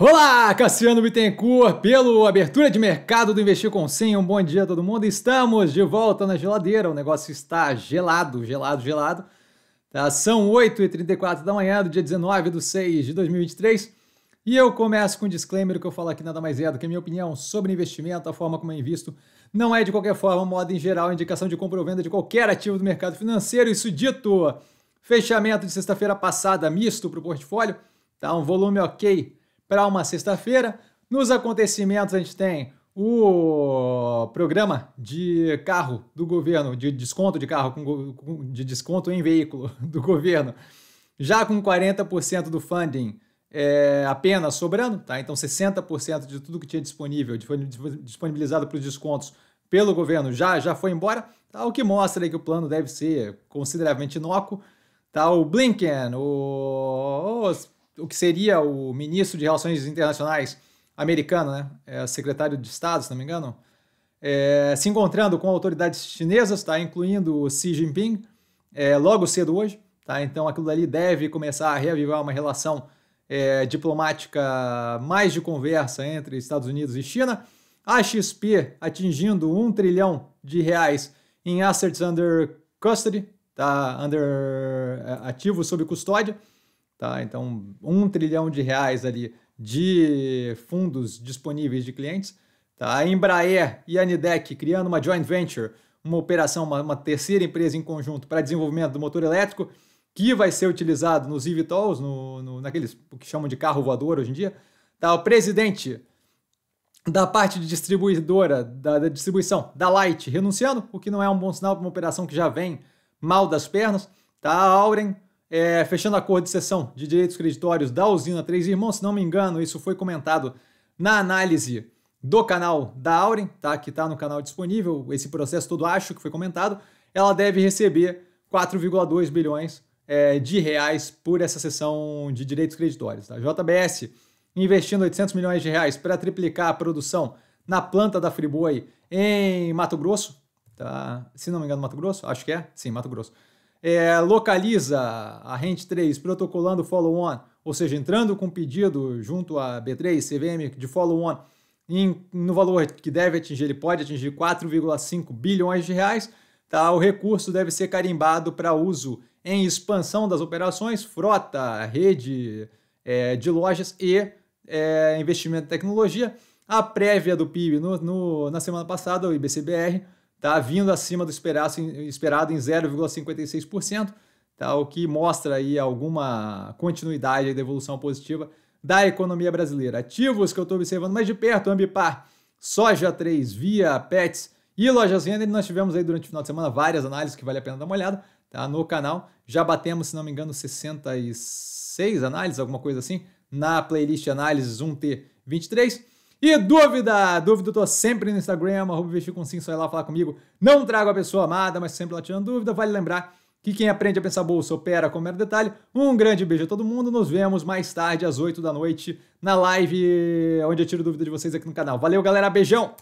Olá, Cassiano Bittencourt, pelo Abertura de Mercado do Investir com 100. Um bom dia a todo mundo. Estamos de volta na geladeira. O negócio está gelado, gelado, gelado. Tá, são 8h34 da manhã do dia 19 de 6 de 2023. E eu começo com um disclaimer que eu falo aqui nada mais é do que a minha opinião sobre investimento, a forma como eu invisto. Não é de qualquer forma, modo em geral, indicação de compra ou venda de qualquer ativo do mercado financeiro. Isso dito, fechamento de sexta-feira passada misto para o portfólio. Tá um volume ok para uma sexta-feira. Nos acontecimentos, a gente tem o programa de carro do governo, de desconto de carro, de desconto em veículo do governo, já com 40% do funding é, apenas sobrando, tá? Então 60% de tudo que tinha disponível, disponibilizado para os descontos pelo governo, já, já foi embora, tá? o que mostra que o plano deve ser consideravelmente inócuo. Tá? O Blinken, o, os o que seria o ministro de Relações Internacionais americano, né? É, secretário de Estado, se não me engano, é, se encontrando com autoridades chinesas, tá? Incluindo Xi Jinping, é, logo cedo hoje, tá? Então aquilo ali deve começar a reavivar uma relação é, diplomática mais de conversa entre Estados Unidos e China. A XP atingindo um trilhão de reais em assets under custody, tá? Under é, ativos sob custódia. Tá? Então, um trilhão de reais ali de fundos disponíveis de clientes. Tá? A Embraer e a Nidec criando uma joint venture, uma operação, uma, uma terceira empresa em conjunto para desenvolvimento do motor elétrico, que vai ser utilizado nos eVTOLs, no, no, naqueles que chamam de carro voador hoje em dia. Tá? O presidente da parte de distribuidora, da, da, distribuição, da Light, renunciando, o que não é um bom sinal para uma operação que já vem mal das pernas. Tá? A Auren é, fechando acordo de cessão de direitos creditórios da usina Três Irmãos, se não me engano, isso foi comentado na análise do canal da Auren, tá? que está no canal disponível, esse processo todo acho que foi comentado, ela deve receber 4,2 bilhões é, de reais por essa sessão de direitos creditórios. Tá? JBS investindo 800 milhões de reais para triplicar a produção na planta da Friboi em Mato Grosso, tá? se não me engano Mato Grosso, acho que é, sim, Mato Grosso. É, localiza a rente 3 protocolando follow-on, ou seja, entrando com pedido junto à B3, CVM de follow-on no valor que deve atingir, ele pode atingir 4,5 bilhões de reais, tá? o recurso deve ser carimbado para uso em expansão das operações, frota, rede é, de lojas e é, investimento em tecnologia. A prévia do PIB no, no, na semana passada, o IBCBR, tá vindo acima do esperado, esperado em 0,56%, tá? o que mostra aí alguma continuidade da evolução positiva da economia brasileira. Ativos que eu estou observando mais de perto, Ambipar, Soja 3, Via, Pets e Lojas Renner, nós tivemos aí durante o final de semana várias análises que vale a pena dar uma olhada tá? no canal. Já batemos, se não me engano, 66 análises, alguma coisa assim, na playlist Análises 1T23. E dúvida? Dúvida, eu tô sempre no Instagram, arroba investir com sim, só ir lá falar comigo. Não trago a pessoa amada, mas sempre lá tirando dúvida. Vale lembrar que quem aprende a pensar bolsa opera com mero detalhe. Um grande beijo a todo mundo. Nos vemos mais tarde, às 8 da noite, na live, onde eu tiro dúvida de vocês aqui no canal. Valeu, galera. Beijão!